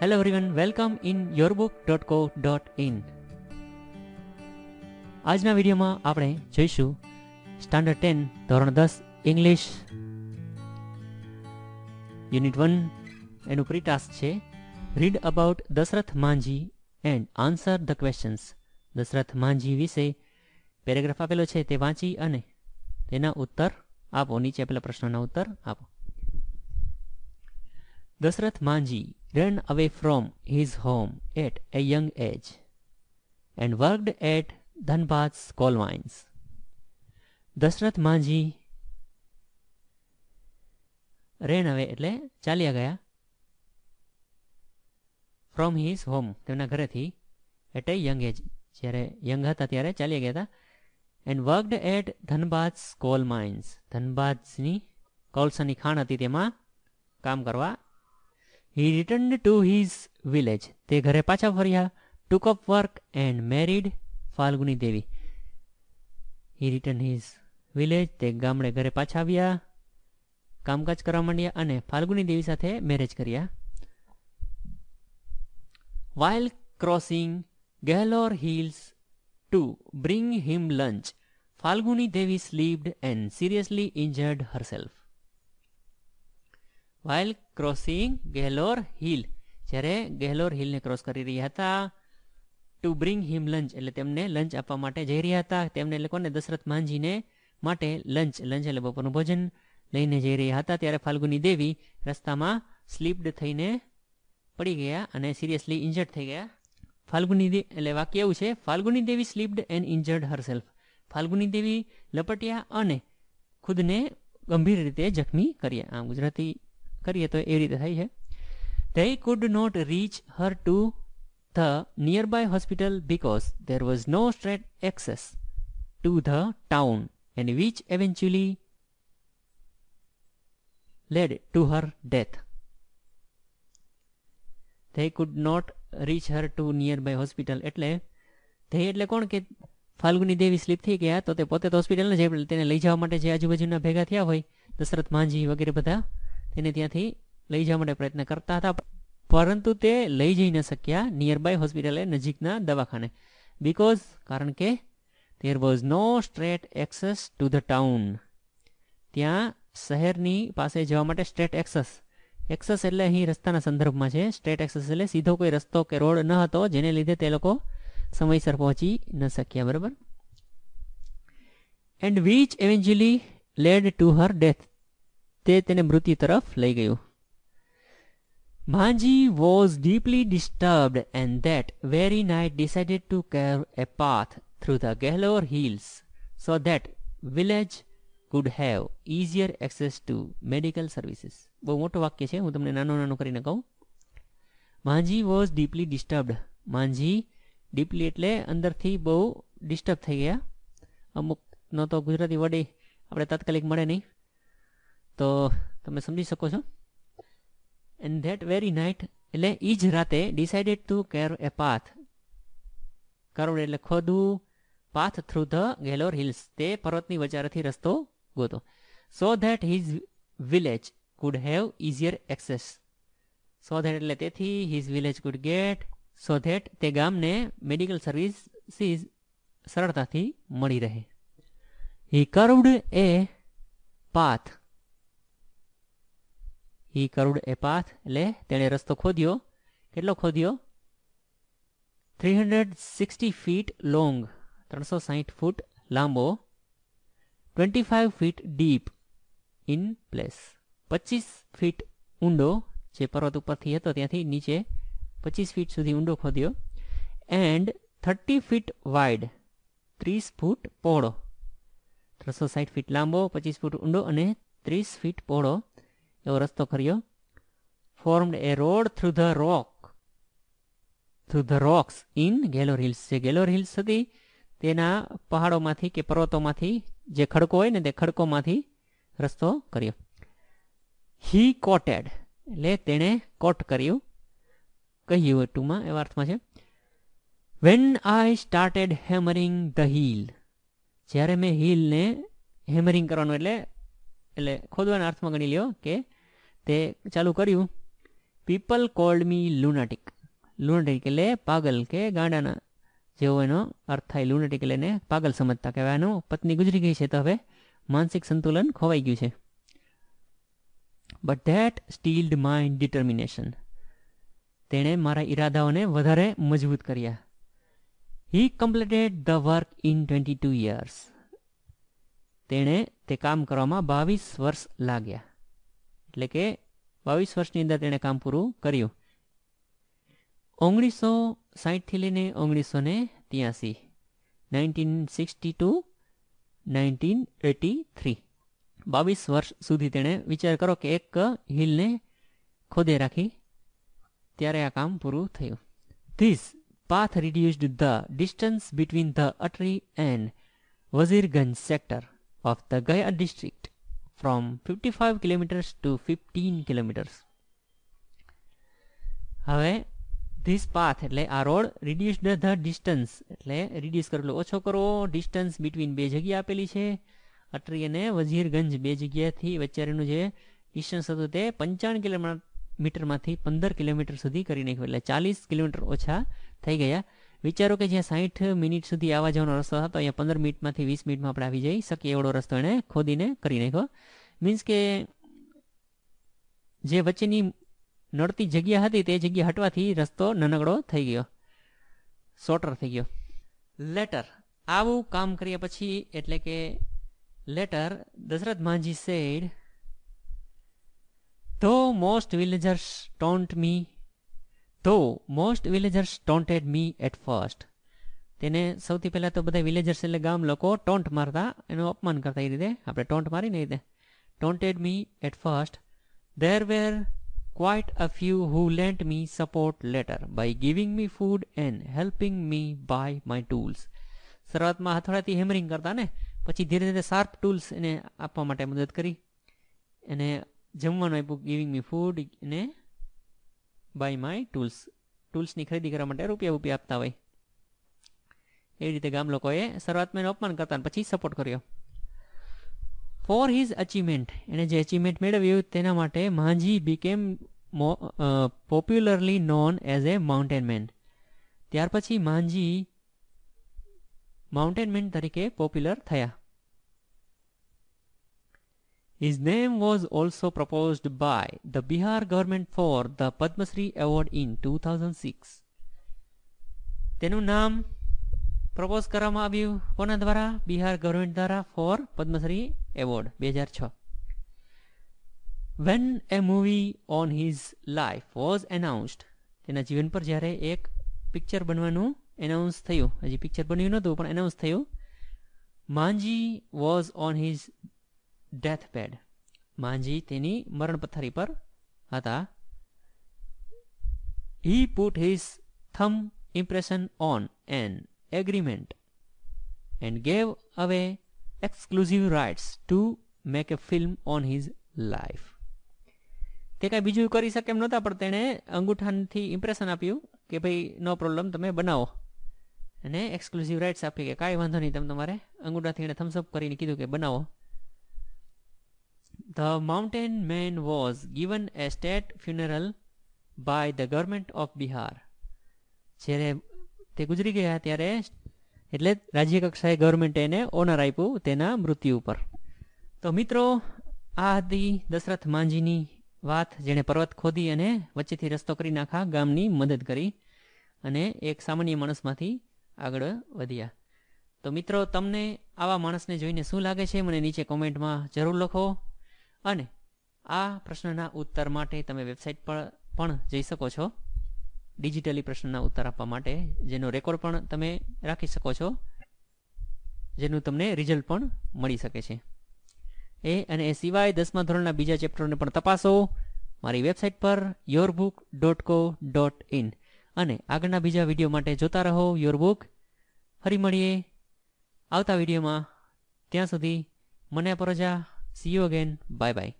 Hello everyone, welcome in yourbook.co.in આજના વિડીયોમાં આપણે જોઈશું સ્ટાન્ડર્ડ ટેન ધોરણ દસ ઇંગ્લિશ યુનિટ વન એનું પ્રી ટાસ્ક છે read about Dashrath Manjhi and answer the questions Dashrath Manjhi વિશે પેરેગ્રાફ આપેલો છે તે વાંચી અને તેના ઉત્તર આપો નીચે આપેલા પ્રશ્નના ઉત્તર આપો Dasharath માંજી ran away from his home at a young age, and worked at Dhanbad's coal mines. Dasharath Manjhi રેન હવે એટલે ચાલ્યા ગયા ફ્રોમ હિઝ હોમ તેમના ઘરેથી એટ એ યંગ એજ જ્યારે યંગ હતા ત્યારે ચાલ્યા ગયા હતા and worked at Dhanbad's coal mines ધનબાદની કોલસની ખાણ હતી તેમાં કામ કરવા He returned to his village. તે ઘરે પાછા ફર્યા. Took up work and married Falguni Devi. He returned his village. તે ગામડે ઘરે પાછા આવ્યા. કામકાજ કરવા માંડ્યા અને ફાલ્ગુની દેવી સાથે મેરેજ કર્યા. While crossing Galore hills to bring him lunch, Falguni Devi slipped and seriously injured herself. While crossing ગેહલોર hill જ્યારે ગેહલોર હિલને ક્રોસ કરી રહ્યા હતા ટુ બ્રિંગ હિમ લંચ એટલે તેમને લંચ આપવા માટે જઈ રહ્યા હતા તેમને એટલે કોને દશરથ માંજીને માટે લંચ લંચ એટલે બપોરનું ભોજન લઈને જઈ રહ્યા હતા ત્યારે ફાલ્ગુની દેવી રસ્તામાં સ્લીપ્ડ થઈને પડી ગયા અને સિરિયસલી ઇન્જર્ડ થઈ ગયા ફાલ્ગુની દેવી એટલે વાક્ય એવું છે Falguni Devi slipped and injured herself Falguni Devi લપટ્યા અને ખુદને ગંભીર રીતે જખમી કર્યા આમ ગુજરાતી કરીએ તો એવી રીતે થાય છે they could not reach her to the nearby hospital because there was no straight access to the town and which eventually led to her death. They could not reach her to nearby hospital એટલે they એટલે કોણ કે ફાલ્ગુની દેવી slip થઈ ગયા તો તે પોતે તો હોસ્પિટલ ન જાય તેને લઈ જવા માટે જે આજુબાજુના ભેગા થયા હોય દશરથ માંજી વગેરે બધા તેને ત્યાંથી લઈ જવા માટે પ્રયત્ન કરતા હતા પરંતુ તે લઈ જઈ ન શક્યા નિયર બાય હોસ્પિટલે નજીકના દવાખાને બીકોઝ કારણ કે there was no straight access to the town ત્યાં શહેરની પાસે જવા માટે સ્ટ્રેટ એક્સેસ એક્સેસ એટલે અહીં રસ્તાના સંદર્ભમાં છે સ્ટ્રેટ એક્સેસ એટલે સીધો કોઈ રસ્તો કે રોડ ન હતો જેને લીધે તે લોકો સમયસર પહોંચી ન શક્યા બરાબર and which eventually led to her death તે તેને મૃત્યુ તરફ લઈ ગયું Manji was deeply disturbed and that very night decided to carve a path through the Gahlor hills so that village could have easier access to medical services બહુ મોટો વાક્ય છે હું તમને નાનું નાનું કરીને કહું Manjhi was deeply disturbed Manjhi deeply એટલે અંદરથી બહુ ડિસ્ટર્બ થઈ ગયા અમુકનો તો ગુજરાતી વડે આપણે તાત્કાલિક મળે નહીં તો તમે સમજી શકો છો એન્ડ ધેટ વેરી નાઇટ એટલે એ જ રાતે decided to carve a path કરોડ એટલે ખોદું path through the Gehlour hills તે પર્વતની વચારેથી રસ્તો ગોતો so that his village could have easier access so that એટલે તેથી his village could get so that તે ગામને મેડિકલ સર્વિસીસ સરળતાથી મળી રહે he carved a path he carved a path એટલે તેણે રસ્તો ખોદ્યો કેટલો ખોદ્યો three hundred sixty feet long ત્રણસો સાહીઠ ફૂટ લાંબો twenty five feet deep in place પચીસ ફીટ ઊંડો જે પર્વત ઉપરથી હતો ત્યાંથી નીચે પચીસ ફીટ સુધી ઊંડો ખોદ્યો એન્ડ થર્ટી ફીટ વાઇડ ત્રીસ ફૂટ પહોળો ત્રણસો સાઠ ફીટ લાંબો પચીસ ફૂટ ઊંડો અને ત્રીસ ફીટ પહોળો એવો રસ્તો કર્યો formed a road through the rock through the rocks in Gehlour hills જે ગેલોર હિલ્સ હતી તેના પહાડોમાંથી કે પર્વતોમાંથી જે ખડકો હોય ને તે ખડકોમાંથી રસ્તો કર્યો હી કોટેડ એટલે તેણે કોટ કર્યું કહ્યું ટૂંકમાં એવા અર્થમાં છે when I started hammering the hill જ્યારે મેં હિલને હેમરિંગ કરવાનું એટલે એટલે ખોદવાના અર્થમાં ગણી લ્યો કે તે ચાલુ કર્યું પીપલ કોલ્ડ મી લુનાટિક લુનાટિક એટલે પાગલ કે ગાંડાના જેવો એનો અર્થ થાય લુનેટિક એટલે એને પાગલ સમજતા કે હવે પત્ની ગુજરી ગઈ છે તો હવે માનસિક સંતુલન ખોવાઈ ગયું છે but that steeled my determination તેણે મારા ઈરાદાઓને વધારે મજબૂત કર્યા he completed the work in twenty two years તેણે તે કામ કરવામાં બાવીસ વર્ષ લાગ્યા એટલે કે બાવીસ વર્ષની અંદર તેણે કામ પૂરું કર્યું ઓગણીસો સાહીઠથી લઈને ઓગણીસો ને ત્યાસી nineteen sixty two nineteen eighty three બાવીસ વર્ષ સુધી તેણે વિચાર કરો કે એક હિલને ખોદે રાખી ત્યારે આ કામ પૂરું થયું this path reduced the distance between the Atri and Wazirganj sector of the Gaya district from 55 kilometers to 15 kilometers હવે ધીસ પાથ એટલે આ રોડ રિડ્યુસ ધ ડિસ્ટન્સ એટલે રિડ્યુસ કરવો ઓછો કરો ડિસ્ટન્સ બિટવીન બે જગ્યા આપેલી છે અટરી અને વઝીરગંજ બે જગ્યાથી વચ્ચેનું જે ડિસ્ટન્સ હતું તે કિલોમીટર મીટરમાંથી પંદર કિલોમીટર સુધી કરી નાખ્યું એટલે ચાલીસ કિલોમીટર ઓછા થઈ ગયા વિચારો કે જ્યાં સાઠ મિનિટ સુધી આવવા જવાનો રસ્તો હતો અહીંયા પંદર મિનિટમાંથી વીસ મિનિટમાં આપણે આવી જઈ શકીએ એવડો રસ્તો એને ખોદીને કરી નાખ્યો મીન્સ કે જે વચ્ચેની નડતી જગ્યા હતી તે જગ્યા હટવાથી રસ્તો નાનકડો થઈ ગયો શોર્ટર થઈ ગયો લેટર આવું કામ કર્યા પછી એટલે કે later Dashrath Manjhi said though most villagers taunt me તો most villagers taunted me at first તેને સૌથી પહેલાં તો બધા વિલેજર્સ એટલે ગામ લોકો ટોન્ટ મારતા એનું અપમાન કરતા એ રીતે આપણે ટોન્ટ મારીને એ રીતે taunted me at first there were quite a few who lent me support later by giving me food and helping me by my tools શરૂઆતમાં હથોડાથી હેમરિંગ કરતા ને પછી ધીરે ધીરે શાર્પ ટૂલ્સ એને આપવા માટે મદદ કરી એને જમવાનું આપ્યું ગિવિંગ મી ફૂડ એને બાય માય ટૂલ્સ ટૂલ્સની ખરીદી કરવા માટે રૂપિયા રૂપિયા આપતા હોય એ રીતે ગામ લોકોએ શરૂઆતમાં અપમાન કરતા પછી સપોર્ટ કર્યો ફોર હિઝ અચિવમેન્ટ એણે જે અચિવમેન્ટ મેળવ્યું તેના માટે Manjhi became popularly known as a mountain man ત્યાર પછી માંજી માઉન્ટેન મેન તરીકે પોપ્યુલર થયા His name was also proposed by the Bihar government for the Padma Shri Award in 2006. તેનું નામ પ્રપોઝ કરવામાં આવ્યું કોના દ્વારા બિહાર ગવર્મેન્ટ દ્વારા ફોર પદ્મશ્રી એવોર્ડ બે હજાર છ when a movie on his life was announced તેના જીવન પર જ્યારે એક પિક્ચર બનવાનું એનાઉન્સ થયું હજી પિક્ચર બન્યું નહોતું પણ એનાઉન્સ થયું Manjhi was on his death bed Manjhi તેની મરણ પથારી પર હતા he put his thumb impression on an agreement and gave away exclusive rights to make a film on his life તે કાંઈ બીજું કરી શકે એમ નહોતા પણ તેણે અંગૂઠાથી ઇમ્પ્રેશન આપ્યું કે ભાઈ નો પ્રોબ્લેમ તમે બનાવો અને એક્સક્લુઝિવ રાઇટ્સ આપી કે કાંઈ વાંધો નહીં તમે તમારે અંગૂઠાથી એણે થમ્સઅપ કરીને કીધું કે બનાવો The mountain man was given a state funeral by the government of Bihar. જ્યારે તે ગુજરી ગયા ત્યારે એટલે રાજ્ય કક્ષાએ ગવર્મેન્ટ એને ઓનર આપ્યું તેના મૃત્યુ ઉપર તો મિત્રો આ હતી દશરથ માંજીની વાત જેણે પર્વત ખોદી અને વચ્ચેથી રસ્તો કરી નાખા ગામની મદદ કરી અને એક સામાન્ય માણસમાંથી આગળ વધ્યા તો મિત્રો તમને આવા માણસને જોઈને શું લાગે છે મને નીચે કોમેન્ટમાં જરૂર લખો અને આ પ્રશ્નના ઉત્તર માટે તમે વેબસાઇટ પર પણ જઈ શકો છો ડિજિટલી પ્રશ્નના ઉત્તર આપવા માટે જેનો રેકોર્ડ પણ તમે રાખી શકો છો જેનું તમને રિઝલ્ટ પણ મળી શકે છે એ અને એ સિવાય દસમા ધોરણના બીજા ચેપ્ટરને પણ તપાસો મારી વેબસાઇટ પર your book dot co dot in અને આગળના બીજા વિડીયો માટે જોતા રહો યોરબુક ફરી મળીએ આવતા વિડીયોમાં ત્યાં સુધી મને પરજા See you again. Bye bye.